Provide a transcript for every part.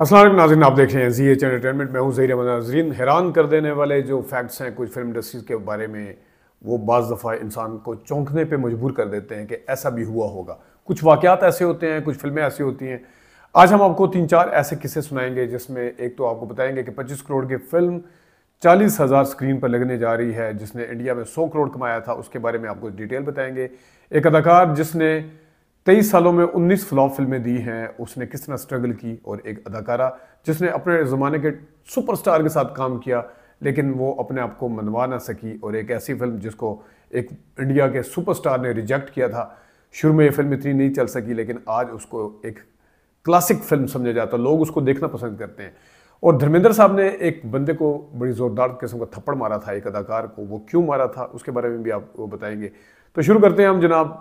असल नाजिन आप देख रहे हैं जी एच एंटरटेनमेंट में हूँ जहर नाजरीन हैरान कर देने वाले जो फैक्ट्स हैं कुछ फिल्म इंडस्ट्रीज़ के बारे में वो बज़ दफ़ा इंसान को चौंकने पे मजबूर कर देते हैं कि ऐसा भी हुआ होगा कुछ वाक़ात ऐसे होते हैं कुछ फिल्में ऐसी होती हैं आज हम आपको तीन चार ऐसे किस्से सुनाएंगे जिसमें एक तो आपको बताएंगे कि पच्चीस करोड़ की फिल्म चालीस हज़ार स्क्रीन पर लगने जा रही है जिसने इंडिया में सौ करोड़ कमाया था उसके बारे में आपको डिटेल बताएंगे एक अदाकार जिसने तेईस सालों में उन्नीस फ्लॉप फिल्में दी हैं उसने किस तरह स्ट्रगल की और एक अदाकारा जिसने अपने ज़माने के सुपरस्टार के साथ काम किया लेकिन वो अपने आप को मनवा ना सकी और एक ऐसी फिल्म जिसको एक इंडिया के सुपरस्टार ने रिजेक्ट किया था शुरू में ये फिल्म इतनी नहीं चल सकी लेकिन आज उसको एक क्लासिक फिल्म समझा जाता लोग उसको देखना पसंद करते हैं और धर्मेंद्र साहब ने एक बंदे को बड़ी ज़ोरदार किस्म का थप्पड़ मारा था एक अदाकार को वो क्यों मारा था उसके बारे में भी वो बताएंगे तो शुरू करते हैं हम जनाब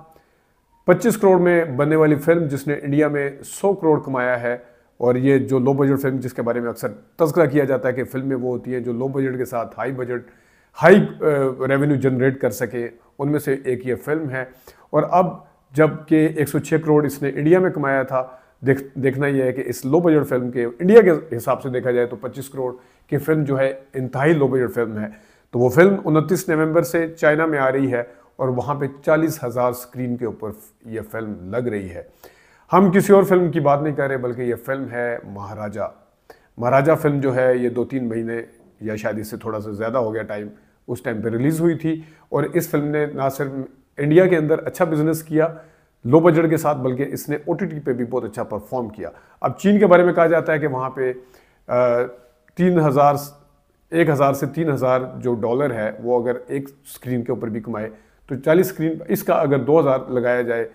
25 करोड़ में बनने वाली फिल्म जिसने इंडिया में 100 करोड़ कमाया है और ये जो लो बजट फिल्म जिसके बारे में अक्सर तस्करा किया जाता है कि फिल्में वो होती हैं जो लो बजट के साथ high budget high revenue generate कर सके उनमें से एक ये फिल्म है और अब जबकि 106 करोड़ इसने इंडिया में कमाया था देख देखना यह है कि इस लो बजट फिल्म के इंडिया के हिसाब से देखा जाए तो 25 करोड़ की फिल्म जो है इंतहाई लो बजट फिल्म है तो वो फिल्म उनतीस नवंबर से चाइना में आ रही है और वहाँ पे चालीस हज़ार स्क्रीन के ऊपर यह फिल्म लग रही है हम किसी और फिल्म की बात नहीं कर रहे बल्कि यह फिल्म है महाराजा महाराजा फिल्म जो है ये दो तीन महीने या शायद इससे थोड़ा सा ज़्यादा हो गया टाइम उस टाइम पर रिलीज़ हुई थी और इस फिल्म ने ना सिर्फ इंडिया के अंदर अच्छा बिजनेस किया लो बजट के साथ बल्कि इसने ओ पे भी बहुत अच्छा परफॉर्म किया अब चीन के बारे में कहा जाता है कि वहाँ पे तीन हज़ार एक हज़ार से तीन हज़ार जो डॉलर है वो अगर एक स्क्रीन के ऊपर भी कमाए तो 40 स्क्रीन इसका अगर 2000 लगाया जाए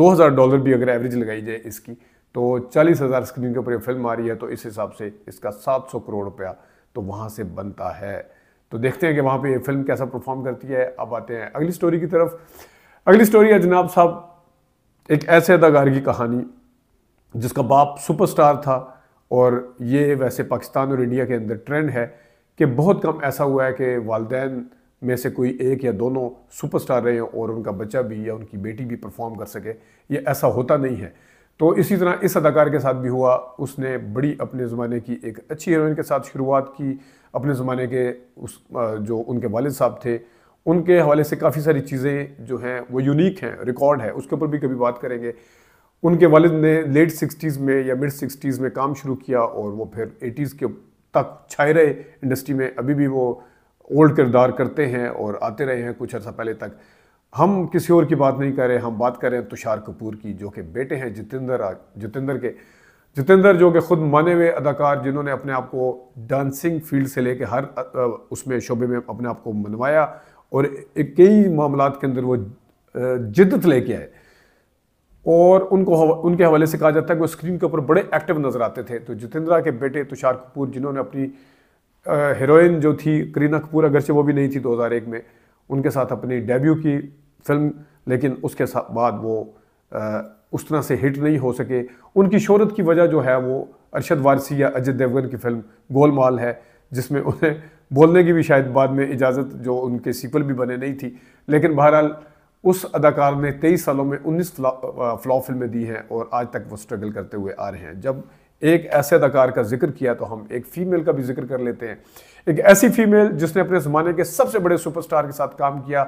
2000 डॉलर भी अगर एवरेज लगाई जाए इसकी तो 40000 स्क्रीन के ऊपर फिल्म आ रही है तो इस हिसाब से इसका 700 करोड़ रुपया तो वहाँ से बनता है तो देखते हैं कि वहाँ पे ये फिल्म कैसा परफॉर्म करती है अब आते हैं अगली स्टोरी की तरफ अगली स्टोरी है जनाब साहब एक ऐसे अदाकार की कहानी जिसका बाप सुपरस्टार था और ये वैसे पाकिस्तान और इंडिया के अंदर ट्रेंड है कि बहुत कम ऐसा हुआ है कि वालदेन में से कोई एक या दोनों सुपरस्टार रहें और उनका बच्चा भी या उनकी बेटी भी परफॉर्म कर सके ये ऐसा होता नहीं है तो इसी तरह इस अदाकार के साथ भी हुआ उसने बड़ी अपने ज़माने की एक अच्छी हीरोइन के साथ शुरुआत की अपने ज़माने के उस जो उनके वालिद साहब थे उनके हवाले से काफ़ी सारी चीज़ें जो हैं वो यूनिक हैं रिकॉर्ड है उसके ऊपर भी कभी बात करेंगे उनके वालिद ने लेट सिक्सटीज़ में या मिड सिक्सटीज़ में काम शुरू किया और वो फिर एटीज़ के तक छाए रहे इंडस्ट्री में अभी भी वो ओल्ड किरदार करते हैं और आते रहे हैं कुछ अर्सा पहले तक हम किसी और की बात नहीं कर रहे हम बात कर रहे हैं तुषार कपूर की जो कि बेटे हैं जितेंद्र जितेंद्र के जितेंद्र जो कि खुद माने हुए अदाकार जिन्होंने अपने आप को डांसिंग फील्ड से लेके हर उसमें शोबे में अपने आप को मनवाया और कई मामला के अंदर वो जिद्दत लेके आए और उनको हवा, उनके हवाले से कहा जाता है कि वो स्क्रीन के ऊपर बड़े एक्टिव नज़र आते थे तो जितेंद्रा के बेटे तुषार कपूर जिन्होंने अपनी हीरोइन जो थी करीना कपूर अगरचे वो भी नहीं थी 2001 में उनके साथ अपनी डेब्यू की फिल्म लेकिन उसके बाद वो आ, उस तरह से हिट नहीं हो सके उनकी शोहरत की वजह जो है वो अरशद वारसी या अजय देवगन की फिल्म गोलमाल है जिसमें उन्हें बोलने की भी शायद बाद में इजाज़त जो उनके सीक्वल भी बने नहीं थी लेकिन बहरहाल उस अदाकार ने तेईस सालों में उन्नीस फ्लॉ फिल्में दी हैं और आज तक वो स्ट्रगल करते हुए आ रहे हैं जब एक ऐसे अदाकार का जिक्र किया तो हम एक फ़ीमेल का भी जिक्र कर लेते हैं एक ऐसी फ़ीमेल जिसने अपने ज़माने के सबसे बड़े सुपरस्टार के साथ काम किया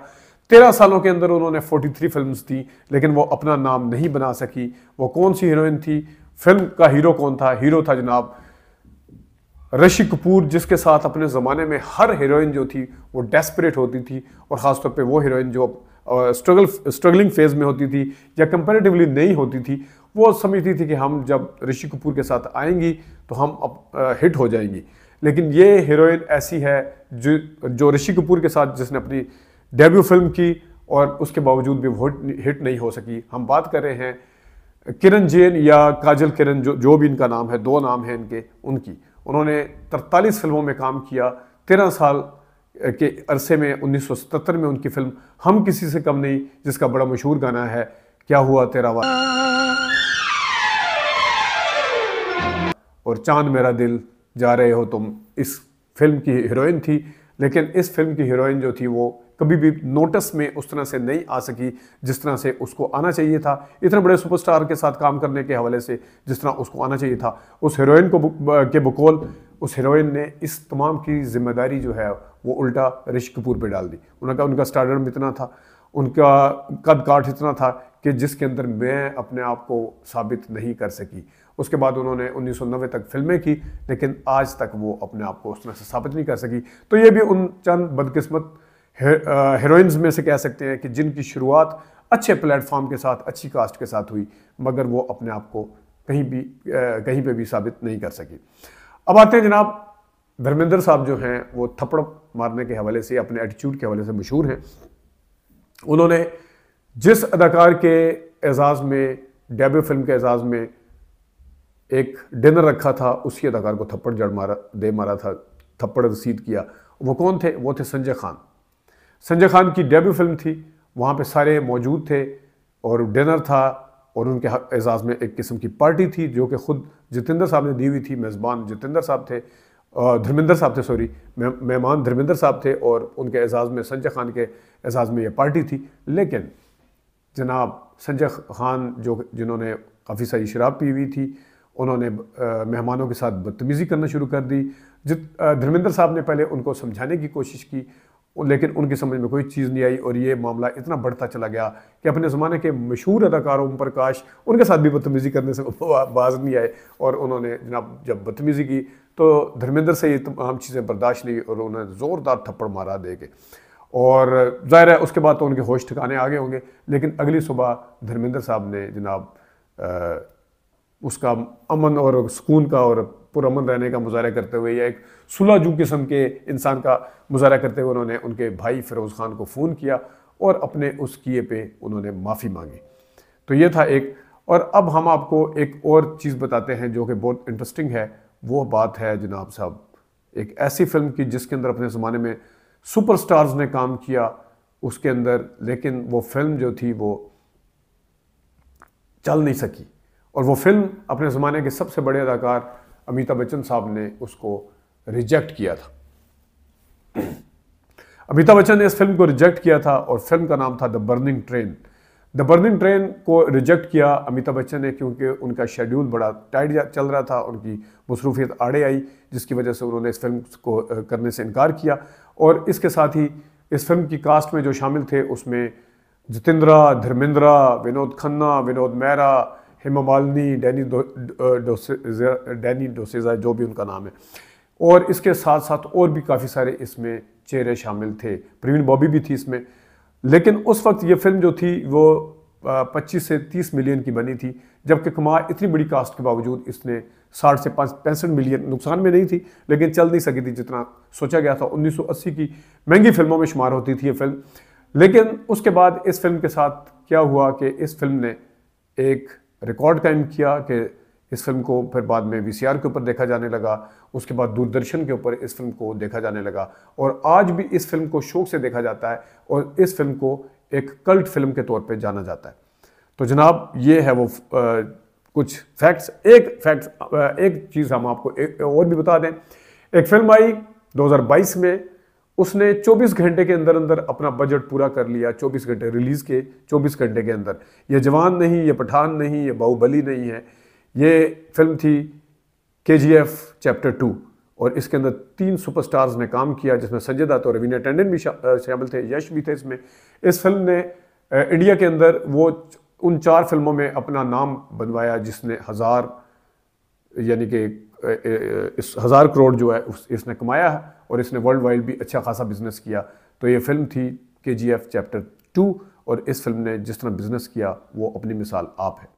तेरह सालों के अंदर उन्होंने 43 फिल्म्स दी लेकिन वो अपना नाम नहीं बना सकी वो कौन सी हीरोइन थी फिल्म का हीरो कौन था हीरो था जनाब ऋषि कपूर जिसके साथ अपने ज़माने में हर हीरोइन जो थी वो डेस्परेट होती थी और ख़ासतौर पर वो हीरोइन जो स्ट्रगल स्ट्रगलिंग फेज़ में होती थी या कंपेरेटिवली नहीं होती थी वो समझती थी कि हम जब ऋषि कपूर के साथ आएंगी तो हम अप, आ, हिट हो जाएंगी लेकिन ये हीरोइन ऐसी है जो जो ऋषि कपूर के साथ जिसने अपनी डेब्यू फिल्म की और उसके बावजूद भी वो हिट नहीं हो सकी हम बात कर रहे हैं किरण जैन या काजल किरण जो जो भी इनका नाम है दो नाम है इनके उनकी उन्होंने तरतालीस फिल्मों में काम किया तेरह साल के अरसे में 1977 में उनकी फिल्म हम किसी से कम नहीं जिसका बड़ा मशहूर गाना है क्या हुआ तेरा वाला और चांद मेरा दिल जा रहे हो तुम इस फिल्म की हीरोइन थी लेकिन इस फिल्म की हीरोइन जो थी वो कभी भी नोटिस में उस तरह से नहीं आ सकी जिस तरह से उसको आना चाहिए था इतने बड़े सुपरस्टार के साथ काम करने के हवाले से जिस तरह उसको आना चाहिए था उस हीरोइन को के बकौल उस हीरोइन ने इस तमाम की जिम्मेदारी जो है वो उल्टा ऋषि कपूर पर डाल दी उनका उनका स्टारडम इतना था उनका कद काठ इतना था कि जिसके अंदर मैं अपने आप को साबित नहीं कर सकी उसके बाद उन्होंने 1990 तक फिल्में की लेकिन आज तक वो अपने आप को उस तरह से साबित नहीं कर सकी तो ये भी उन चंद बदकिस्मत हीरोइंस में से कह सकते हैं कि जिनकी शुरुआत अच्छे प्लेटफॉर्म के साथ अच्छी कास्ट के साथ हुई मगर वो अपने आप को कहीं भी कहीं पर भी साबित नहीं कर सकी अब आते हैं जनाब धर्मेंद्र साहब जो हैं वो थप्पड़ मारने के हवाले से अपने एटीट्यूड के हवाले से मशहूर हैं उन्होंने जिस अदाकार के एजाज़ में डेब्यू फिल्म के एजाज़ में एक डिनर रखा था उसी अदाकार को थप्पड़ जड़ मारा दे मारा था थप्पड़ रसीद किया वो कौन थे वो थे संजय खान संजय खान की डेब्यू फिल्म थी वहाँ पे सारे मौजूद थे और डिनर था और उनके एजाज़ में एक किस्म की पार्टी थी जो कि खुद जितेंद्र साहब ने दी हुई थी मेज़बान जितेंद्र साहब थे धर्मेंद्र साहब थे सॉरी मेहमान धर्मेंद्र साहब थे और उनके एजाज़ में संजय खान के एजाज़ में यह पार्टी थी लेकिन जनाब संजय खान जो जिन्होंने काफ़ी सारी शराब पी हुई थी उन्होंने मेहमानों के साथ बदतमीज़ी करना शुरू कर दी जित धर्मेंद्र साहब ने पहले उनको समझाने की कोशिश की लेकिन उनकी समझ में कोई चीज़ नहीं आई और ये मामला इतना बढ़ता चला गया कि अपने ज़माने के मशहूर अदाकार ओम प्रकाश उनके साथ भी बदतमीज़ी करने से बाज नहीं आए और उन्होंने जनाब जब बदतमीज़ी की तो धर्मेंद्र से ये तमाम चीज़ें बर्दाश्त ली और उन्हें ज़ोरदार थप्पड़ मारा दे के और ज़ाहिर है उसके बाद तो उनके होश ठिकाने आगे होंगे लेकिन अगली सुबह धर्मेंद्र साहब ने जनाब आ, उसका अमन और सुकून का और पुरमन रहने का मुजाहरा करते हुए या एक सुलहजू किस्म के इंसान का मुजाहरा करते हुए उन्होंने उनके भाई फिरोज़ खान को फ़ोन किया और अपने उस किए पे उन्होंने माफ़ी मांगी तो ये था एक और अब हम आपको एक और चीज़ बताते हैं जो कि बहुत इंटरेस्टिंग है वो बात है जनाब साहब एक ऐसी फिल्म की जिसके अंदर अपने ज़माने में सुपरस्टार्स ने काम किया उसके अंदर लेकिन वो फिल्म जो थी वो चल नहीं सकी और वो फिल्म अपने ज़माने के सबसे बड़े अदाकार अमिताभ बच्चन साहब ने उसको रिजेक्ट किया था अमिताभ बच्चन ने इस फिल्म को रिजेक्ट किया था और फिल्म का नाम था the burning train the burning train को रिजेक्ट किया अमिताभ बच्चन ने क्योंकि उनका शेड्यूल बड़ा टाइट चल रहा था उनकी मसरूफियत आड़े आई जिसकी वजह से उन्होंने इस फिल्म को करने से इनकार किया और इसके साथ ही इस फिल्म की कास्ट में जो शामिल थे उसमें जितेंद्रा धर्मेंद्रा विनोद खन्ना विनोद मेहरा हेमा मालिनी डैनी डैनी डोसेजा जो भी उनका नाम है और इसके साथ साथ और भी काफ़ी सारे इसमें चेहरे शामिल थे प्रवीण बॉबी भी थी इसमें लेकिन उस वक्त ये फिल्म जो थी वो पच्चीस से तीस मिलियन की बनी थी जबकि कुमार इतनी बड़ी कास्ट के बावजूद इसने साठ से पाँच पैंसठ मिलियन नुकसान में नहीं थी लेकिन चल नहीं सकी थी जितना सोचा गया था 1980 की महंगी फिल्मों में शुमार होती थी ये फिल्म लेकिन उसके बाद इस फिल्म के साथ क्या हुआ कि इस फिल्म ने एक रिकॉर्ड कायम किया कि इस फिल्म को फिर बाद में वी के ऊपर देखा जाने लगा उसके बाद दूरदर्शन के ऊपर इस फिल्म को देखा जाने लगा और आज भी इस फिल्म को शौक से देखा जाता है और इस फिल्म को एक कल्ट फिल्म के तौर पर जाना जाता है तो जनाब ये है वो आ, कुछ फैक्ट्स एक फैक्ट्स एक चीज़ हम आपको एक और भी बता दें एक फिल्म आई 2022 में उसने 24 घंटे के अंदर अंदर अपना बजट पूरा कर लिया 24 घंटे रिलीज़ के 24 घंटे के अंदर ये जवान नहीं ये पठान नहीं ये बाहुबली नहीं है ये फिल्म थी के जी एफ़ चैप्टर टू और इसके अंदर तीन सुपरस्टार्स ने काम किया जिसमें संजय दत्त और रवीना टंडन भी शामिल थे यश भी थे इसमें इस फिल्म ने इंडिया के अंदर वो उन चार फिल्मों में अपना नाम बनवाया जिसने हज़ार यानी कि इस हज़ार करोड़ जो है उस इसने कमाया है और इसने वर्ल्ड वाइड भी अच्छा खासा बिजनेस किया तो ये फिल्म थी के चैप्टर टू और इस फिल्म ने जिस तरह बिजनेस किया वो अपनी मिसाल आप है